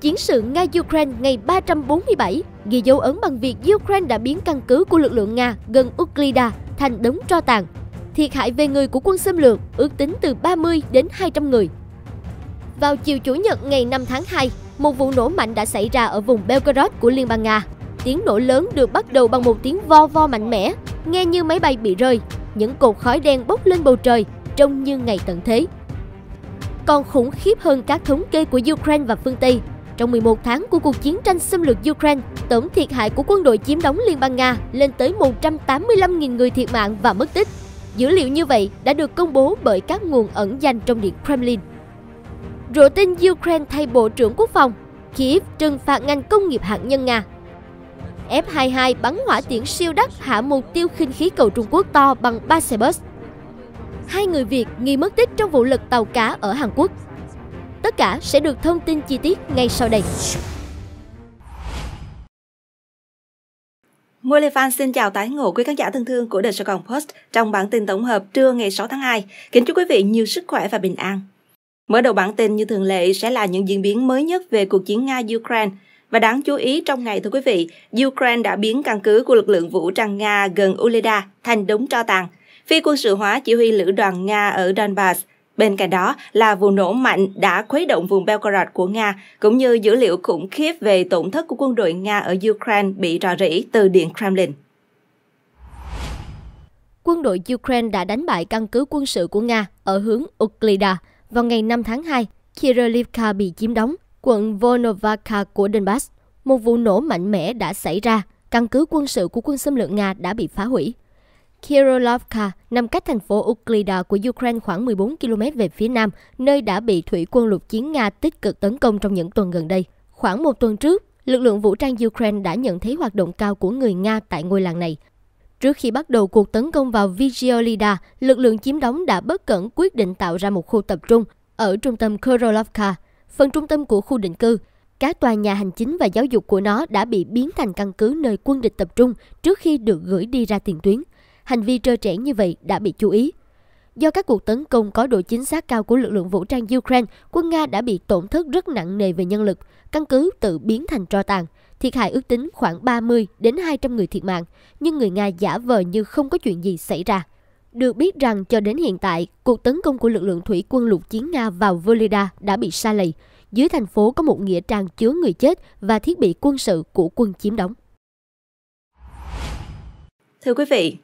Chiến sự Nga-Ukraine ngày 347 ghi dấu ấn bằng việc Ukraine đã biến căn cứ của lực lượng Nga gần Uklida thành đống tro tàn. Thiệt hại về người của quân xâm lược ước tính từ 30 đến 200 người. Vào chiều Chủ nhật ngày 5 tháng 2, một vụ nổ mạnh đã xảy ra ở vùng Belgorod của Liên bang Nga. Tiếng nổ lớn được bắt đầu bằng một tiếng vo vo mạnh mẽ, nghe như máy bay bị rơi. Những cột khói đen bốc lên bầu trời, trông như ngày tận thế. Còn khủng khiếp hơn các thống kê của Ukraine và phương Tây trong 11 tháng của cuộc chiến tranh xâm lược Ukraine, tổng thiệt hại của quân đội chiếm đóng Liên bang Nga lên tới 185.000 người thiệt mạng và mất tích. Dữ liệu như vậy đã được công bố bởi các nguồn ẩn danh trong Điện Kremlin. Rộ tin Ukraine thay Bộ trưởng Quốc phòng, Kiev trừng phạt ngành công nghiệp hạt nhân Nga. F-22 bắn hỏa tiễn siêu đắt hạ mục tiêu khinh khí cầu Trung Quốc to bằng 3 xe bus. Hai người Việt nghi mất tích trong vụ lật tàu cá ở Hàn Quốc. Tất cả sẽ được thông tin chi tiết ngay sau đây. Ngô Lê Phan xin chào tái ngộ quý khán giả thân thương của The Sài Post trong bản tin tổng hợp trưa ngày 6 tháng 2. Kính chúc quý vị nhiều sức khỏe và bình an. Mở đầu bản tin như thường lệ sẽ là những diễn biến mới nhất về cuộc chiến Nga-Ukraine. Và đáng chú ý trong ngày thưa quý vị, Ukraine đã biến căn cứ của lực lượng vũ trang Nga gần Uleda thành đống tro tàn. Phi quân sự hóa chỉ huy lữ đoàn Nga ở Donbass Bên cạnh đó là vụ nổ mạnh đã khuấy động vùng Belgorod của Nga, cũng như dữ liệu khủng khiếp về tổn thất của quân đội Nga ở Ukraine bị rò rỉ từ Điện Kremlin. Quân đội Ukraine đã đánh bại căn cứ quân sự của Nga ở hướng Uklida vào ngày 5 tháng 2 khi bị chiếm đóng, quận Volnovakha của Donbass. Một vụ nổ mạnh mẽ đã xảy ra, căn cứ quân sự của quân xâm lược Nga đã bị phá hủy. Kirolovka nằm cách thành phố Uklida của Ukraine khoảng 14 km về phía nam, nơi đã bị thủy quân lục chiến Nga tích cực tấn công trong những tuần gần đây. Khoảng một tuần trước, lực lượng vũ trang Ukraine đã nhận thấy hoạt động cao của người Nga tại ngôi làng này. Trước khi bắt đầu cuộc tấn công vào Vigiolida, lực lượng chiếm đóng đã bất cẩn quyết định tạo ra một khu tập trung ở trung tâm Korolovka, phần trung tâm của khu định cư. Các tòa nhà hành chính và giáo dục của nó đã bị biến thành căn cứ nơi quân địch tập trung trước khi được gửi đi ra tiền tuyến hành vi trơ trẽn như vậy đã bị chú ý. Do các cuộc tấn công có độ chính xác cao của lực lượng vũ trang Ukraine, quân Nga đã bị tổn thất rất nặng nề về nhân lực, căn cứ tự biến thành tro tàn. Thiệt hại ước tính khoảng 30 đến 200 người thiệt mạng, nhưng người Nga giả vờ như không có chuyện gì xảy ra. Được biết rằng cho đến hiện tại, cuộc tấn công của lực lượng thủy quân lục chiến Nga vào Volida đã bị sa lầy. Dưới thành phố có một nghĩa trang chứa người chết và thiết bị quân sự của quân chiếm đóng. Thưa quý vị,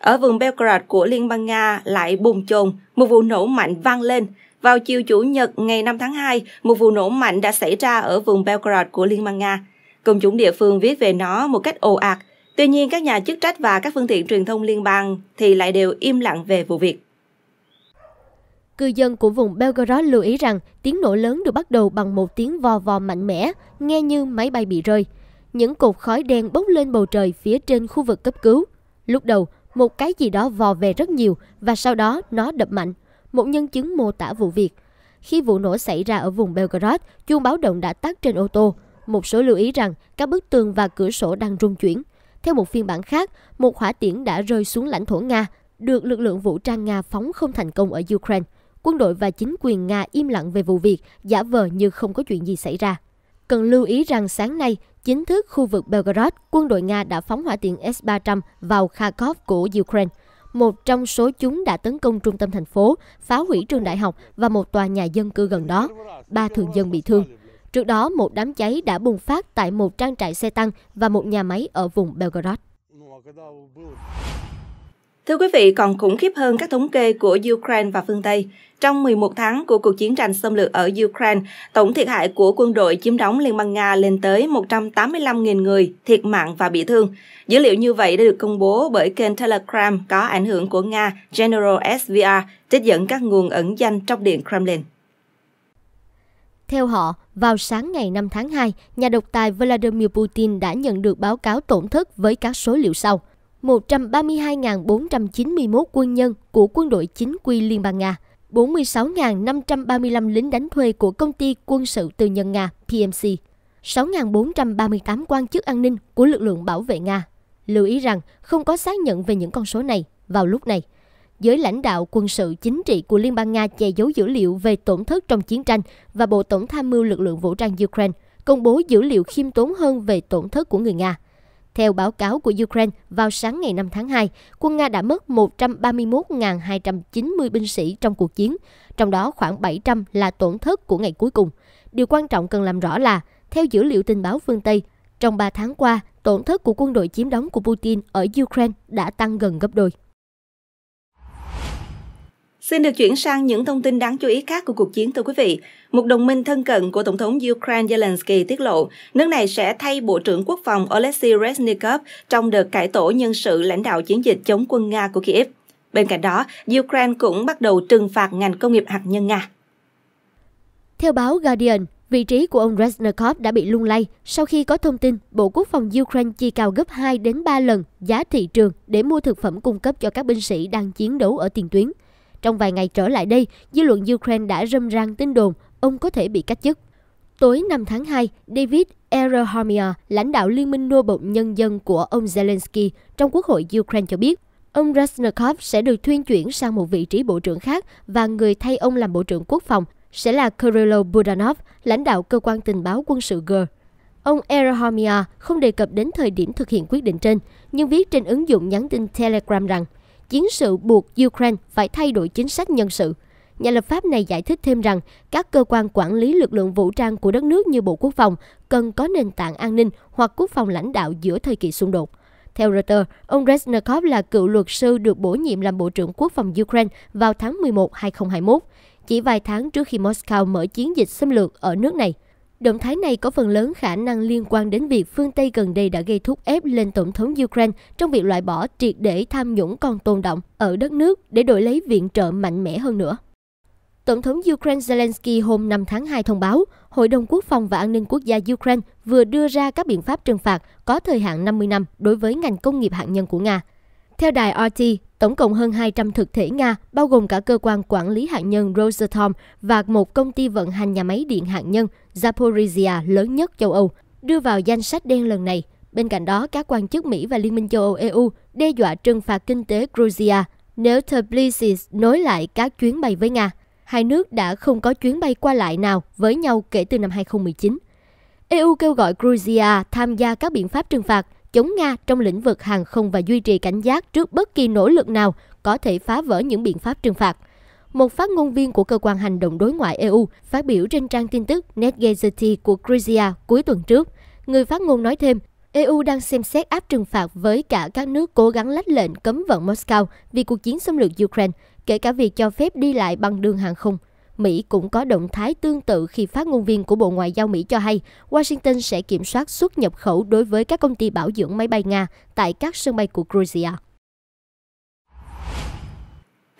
ở vùng Belgrade của Liên bang Nga lại bùng chồn, một vụ nổ mạnh vang lên. Vào chiều Chủ nhật ngày 5 tháng 2, một vụ nổ mạnh đã xảy ra ở vùng Belgrade của Liên bang Nga. Công chúng địa phương viết về nó một cách ồ ạt. Tuy nhiên, các nhà chức trách và các phương tiện truyền thông liên bang thì lại đều im lặng về vụ việc. Cư dân của vùng Belgorod lưu ý rằng tiếng nổ lớn được bắt đầu bằng một tiếng vò vò mạnh mẽ, nghe như máy bay bị rơi. Những cột khói đen bốc lên bầu trời phía trên khu vực cấp cứu. Lúc đầu, một cái gì đó vò về rất nhiều và sau đó nó đập mạnh. Một nhân chứng mô tả vụ việc. Khi vụ nổ xảy ra ở vùng Belgorod, chuông báo động đã tắt trên ô tô. Một số lưu ý rằng các bức tường và cửa sổ đang rung chuyển. Theo một phiên bản khác, một hỏa tiễn đã rơi xuống lãnh thổ Nga, được lực lượng vũ trang Nga phóng không thành công ở Ukraine. Quân đội và chính quyền Nga im lặng về vụ việc, giả vờ như không có chuyện gì xảy ra. Cần lưu ý rằng sáng nay, chính thức khu vực Belgorod, quân đội Nga đã phóng hỏa tiễn S-300 vào Kharkov của Ukraine. Một trong số chúng đã tấn công trung tâm thành phố, phá hủy trường đại học và một tòa nhà dân cư gần đó. Ba thường dân bị thương. Trước đó, một đám cháy đã bùng phát tại một trang trại xe tăng và một nhà máy ở vùng Belgorod. Thưa quý vị, còn khủng khiếp hơn các thống kê của Ukraine và phương Tây. Trong 11 tháng của cuộc chiến tranh xâm lược ở Ukraine, tổng thiệt hại của quân đội chiếm đóng Liên bang Nga lên tới 185.000 người thiệt mạng và bị thương. Dữ liệu như vậy đã được công bố bởi kênh Telegram có ảnh hưởng của Nga General SVR, trích dẫn các nguồn ẩn danh trong Điện Kremlin. Theo họ, vào sáng ngày 5 tháng 2, nhà độc tài Vladimir Putin đã nhận được báo cáo tổn thất với các số liệu sau – 132.491 quân nhân của quân đội chính quy Liên bang Nga, 46.535 lính đánh thuê của công ty quân sự tư nhân Nga PMC, 6.438 quan chức an ninh của lực lượng bảo vệ Nga. Lưu ý rằng không có xác nhận về những con số này vào lúc này. Giới lãnh đạo quân sự chính trị của Liên bang Nga che giấu dữ liệu về tổn thất trong chiến tranh và Bộ Tổng tham mưu lực lượng vũ trang Ukraine công bố dữ liệu khiêm tốn hơn về tổn thất của người Nga – theo báo cáo của Ukraine, vào sáng ngày 5 tháng 2, quân Nga đã mất 131.290 binh sĩ trong cuộc chiến, trong đó khoảng 700 là tổn thất của ngày cuối cùng. Điều quan trọng cần làm rõ là, theo dữ liệu tình báo phương Tây, trong 3 tháng qua, tổn thất của quân đội chiếm đóng của Putin ở Ukraine đã tăng gần gấp đôi. Xin được chuyển sang những thông tin đáng chú ý khác của cuộc chiến thưa quý vị. Một đồng minh thân cận của Tổng thống Ukraine Zelensky tiết lộ, nước này sẽ thay Bộ trưởng Quốc phòng Oleksiy Reznikov trong đợt cải tổ nhân sự lãnh đạo chiến dịch chống quân Nga của Kiev. Bên cạnh đó, Ukraine cũng bắt đầu trừng phạt ngành công nghiệp hạt nhân Nga. Theo báo Guardian, vị trí của ông Reznikov đã bị lung lay sau khi có thông tin Bộ Quốc phòng Ukraine chi cao gấp 2 đến 3 lần giá thị trường để mua thực phẩm cung cấp cho các binh sĩ đang chiến đấu ở tiền tuyến – trong vài ngày trở lại đây, dư luận Ukraine đã râm ran tin đồn ông có thể bị cách chức. Tối 5 tháng 2, David Erhomia, lãnh đạo Liên minh Nô bộc Nhân dân của ông Zelensky trong Quốc hội Ukraine cho biết, ông Rasnikov sẽ được thuyên chuyển sang một vị trí bộ trưởng khác và người thay ông làm Bộ trưởng Quốc phòng sẽ là Kirilo Budanov, lãnh đạo cơ quan tình báo quân sự G. Ông Erhomia không đề cập đến thời điểm thực hiện quyết định trên, nhưng viết trên ứng dụng nhắn tin Telegram rằng chiến sự buộc Ukraine phải thay đổi chính sách nhân sự. Nhà lập pháp này giải thích thêm rằng các cơ quan quản lý lực lượng vũ trang của đất nước như Bộ Quốc phòng cần có nền tảng an ninh hoặc quốc phòng lãnh đạo giữa thời kỳ xung đột. Theo Reuters, ông Reznikov là cựu luật sư được bổ nhiệm làm Bộ trưởng Quốc phòng Ukraine vào tháng 11, 2021, chỉ vài tháng trước khi Moscow mở chiến dịch xâm lược ở nước này. Động thái này có phần lớn khả năng liên quan đến việc phương Tây gần đây đã gây thúc ép lên Tổng thống Ukraine trong việc loại bỏ triệt để tham nhũng còn tồn động ở đất nước để đổi lấy viện trợ mạnh mẽ hơn nữa. Tổng thống Ukraine Zelensky hôm 5 tháng 2 thông báo, Hội đồng Quốc phòng và An ninh Quốc gia Ukraine vừa đưa ra các biện pháp trừng phạt có thời hạn 50 năm đối với ngành công nghiệp hạt nhân của Nga – theo đài RT, tổng cộng hơn 200 thực thể Nga, bao gồm cả cơ quan quản lý hạt nhân Rosatom và một công ty vận hành nhà máy điện hạt nhân Zaporizhia lớn nhất châu Âu, đưa vào danh sách đen lần này. Bên cạnh đó, các quan chức Mỹ và Liên minh châu Âu EU đe dọa trừng phạt kinh tế Georgia nếu Tbilisi nối lại các chuyến bay với Nga. Hai nước đã không có chuyến bay qua lại nào với nhau kể từ năm 2019. EU kêu gọi Georgia tham gia các biện pháp trừng phạt – chống Nga trong lĩnh vực hàng không và duy trì cảnh giác trước bất kỳ nỗ lực nào có thể phá vỡ những biện pháp trừng phạt. Một phát ngôn viên của Cơ quan Hành động Đối ngoại EU phát biểu trên trang tin tức NetGazety của Georgia cuối tuần trước. Người phát ngôn nói thêm, EU đang xem xét áp trừng phạt với cả các nước cố gắng lách lệnh cấm vận Moscow vì cuộc chiến xâm lược Ukraine, kể cả việc cho phép đi lại bằng đường hàng không. Mỹ cũng có động thái tương tự khi phát ngôn viên của Bộ Ngoại giao Mỹ cho hay Washington sẽ kiểm soát xuất nhập khẩu đối với các công ty bảo dưỡng máy bay Nga tại các sân bay của Georgia.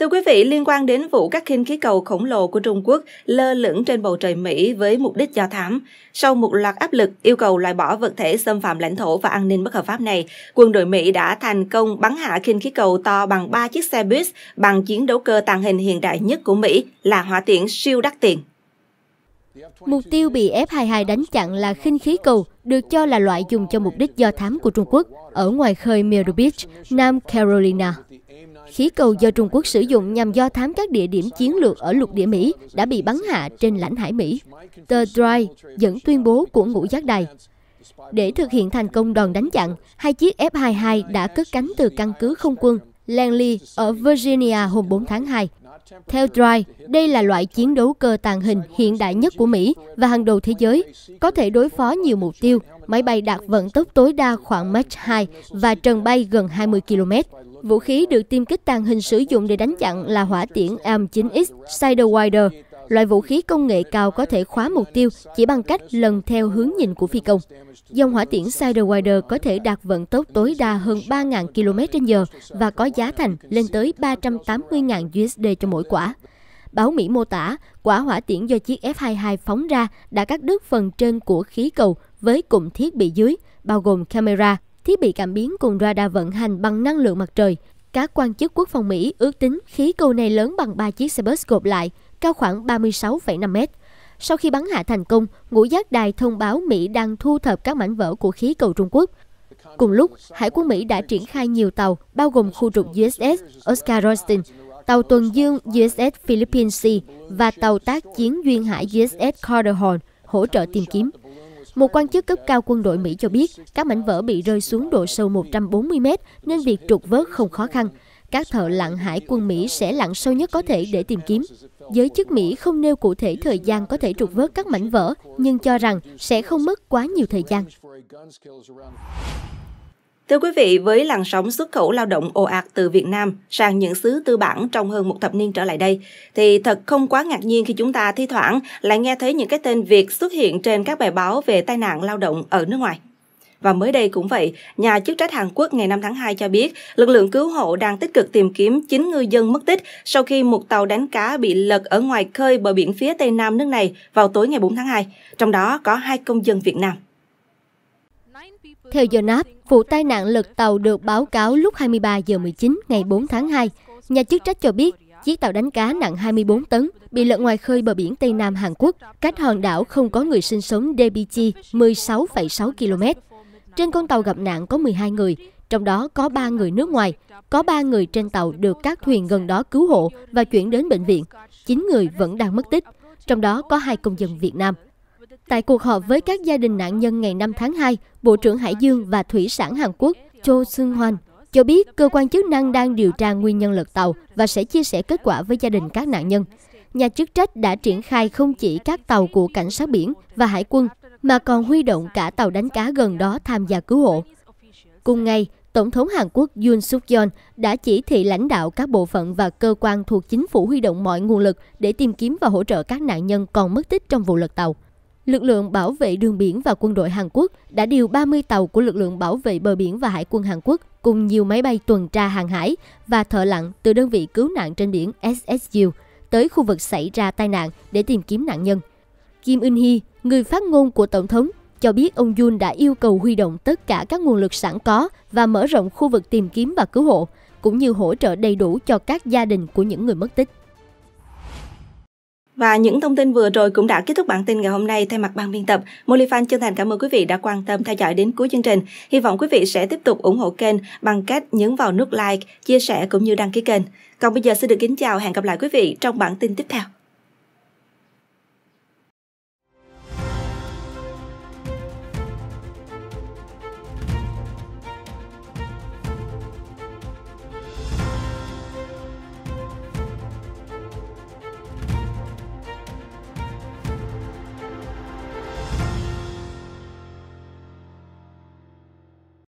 Thưa quý vị, liên quan đến vụ các khinh khí cầu khổng lồ của Trung Quốc lơ lửng trên bầu trời Mỹ với mục đích do thám, sau một loạt áp lực yêu cầu loại bỏ vật thể xâm phạm lãnh thổ và an ninh bất hợp pháp này, quân đội Mỹ đã thành công bắn hạ khinh khí cầu to bằng 3 chiếc xe buýt bằng chiến đấu cơ tàng hình hiện đại nhất của Mỹ là hỏa tiễn siêu đắt tiền. Mục tiêu bị F-22 đánh chặn là khinh khí cầu, được cho là loại dùng cho mục đích do thám của Trung Quốc ở ngoài khơi Myrtle Beach, Nam Carolina. Khí cầu do Trung Quốc sử dụng nhằm do thám các địa điểm chiến lược ở lục địa Mỹ đã bị bắn hạ trên lãnh hải Mỹ. Tờ Dry dẫn tuyên bố của ngũ giác đài. Để thực hiện thành công đòn đánh chặn, hai chiếc F-22 đã cất cánh từ căn cứ không quân Langley ở Virginia hôm 4 tháng 2. Theo Dry, đây là loại chiến đấu cơ tàng hình hiện đại nhất của Mỹ và hàng đầu thế giới, có thể đối phó nhiều mục tiêu. Máy bay đạt vận tốc tối đa khoảng Mach 2 và trần bay gần 20 km. Vũ khí được tiêm kích tàng hình sử dụng để đánh chặn là hỏa tiễn AM9X Sidewinder, loại vũ khí công nghệ cao có thể khóa mục tiêu chỉ bằng cách lần theo hướng nhìn của phi công. Dòng hỏa tiễn Sidewinder có thể đạt vận tốc tối đa hơn 3.000 km h và có giá thành lên tới 380.000 USD cho mỗi quả. Báo Mỹ mô tả, quả hỏa tiễn do chiếc F-22 phóng ra đã cắt đứt phần trên của khí cầu với cụm thiết bị dưới, bao gồm camera, thiết bị cảm biến cùng radar vận hành bằng năng lượng mặt trời. Các quan chức quốc phòng Mỹ ước tính khí cầu này lớn bằng 3 chiếc xe bus gộp lại, cao khoảng 36,5 mét. Sau khi bắn hạ thành công, ngũ giác đài thông báo Mỹ đang thu thập các mảnh vỡ của khí cầu Trung Quốc. Cùng lúc, Hải quân Mỹ đã triển khai nhiều tàu, bao gồm khu trục USS Oscar Austin, tàu tuần dương USS Philippine Sea và tàu tác chiến duyên hải USS Horn hỗ trợ tìm kiếm. Một quan chức cấp cao quân đội Mỹ cho biết các mảnh vỡ bị rơi xuống độ sâu 140 mét nên việc trục vớt không khó khăn. Các thợ lặn hải quân Mỹ sẽ lặn sâu nhất có thể để tìm kiếm. Giới chức Mỹ không nêu cụ thể thời gian có thể trục vớt các mảnh vỡ, nhưng cho rằng sẽ không mất quá nhiều thời gian. Thưa quý vị, với làn sóng xuất khẩu lao động ồ ạt từ Việt Nam sang những xứ tư bản trong hơn một thập niên trở lại đây, thì thật không quá ngạc nhiên khi chúng ta thi thoảng lại nghe thấy những cái tên Việt xuất hiện trên các bài báo về tai nạn lao động ở nước ngoài. Và mới đây cũng vậy, nhà chức trách Hàn Quốc ngày 5 tháng 2 cho biết lực lượng cứu hộ đang tích cực tìm kiếm 9 ngư dân mất tích sau khi một tàu đánh cá bị lật ở ngoài khơi bờ biển phía tây nam nước này vào tối ngày 4 tháng 2, trong đó có hai công dân Việt Nam. Theo UNAP, vụ tai nạn lật tàu được báo cáo lúc 23 giờ 19 ngày 4 tháng 2. Nhà chức trách cho biết, chiếc tàu đánh cá nặng 24 tấn bị lật ngoài khơi bờ biển Tây Nam Hàn Quốc, cách hòn đảo không có người sinh sống Daejeon 16,6 km. Trên con tàu gặp nạn có 12 người, trong đó có 3 người nước ngoài. Có 3 người trên tàu được các thuyền gần đó cứu hộ và chuyển đến bệnh viện. 9 người vẫn đang mất tích, trong đó có hai công dân Việt Nam. Tại cuộc họp với các gia đình nạn nhân ngày 5 tháng 2, Bộ trưởng Hải Dương và Thủy sản Hàn Quốc Cho Sung Hoan cho biết cơ quan chức năng đang điều tra nguyên nhân lật tàu và sẽ chia sẻ kết quả với gia đình các nạn nhân. Nhà chức trách đã triển khai không chỉ các tàu của cảnh sát biển và hải quân mà còn huy động cả tàu đánh cá gần đó tham gia cứu hộ. Cùng ngày, Tổng thống Hàn Quốc Yoon suk yeol đã chỉ thị lãnh đạo các bộ phận và cơ quan thuộc chính phủ huy động mọi nguồn lực để tìm kiếm và hỗ trợ các nạn nhân còn mất tích trong vụ lật tàu lực lượng bảo vệ đường biển và quân đội Hàn Quốc đã điều 30 tàu của lực lượng bảo vệ bờ biển và hải quân Hàn Quốc cùng nhiều máy bay tuần tra hàng hải và thợ lặn từ đơn vị cứu nạn trên biển SSU tới khu vực xảy ra tai nạn để tìm kiếm nạn nhân. Kim Eun Hee, người phát ngôn của Tổng thống, cho biết ông Yoon đã yêu cầu huy động tất cả các nguồn lực sẵn có và mở rộng khu vực tìm kiếm và cứu hộ, cũng như hỗ trợ đầy đủ cho các gia đình của những người mất tích. Và những thông tin vừa rồi cũng đã kết thúc bản tin ngày hôm nay. Thay mặt ban biên tập, Molifan chân thành cảm ơn quý vị đã quan tâm theo dõi đến cuối chương trình. Hy vọng quý vị sẽ tiếp tục ủng hộ kênh bằng cách nhấn vào nút like, chia sẻ cũng như đăng ký kênh. Còn bây giờ xin được kính chào, hẹn gặp lại quý vị trong bản tin tiếp theo.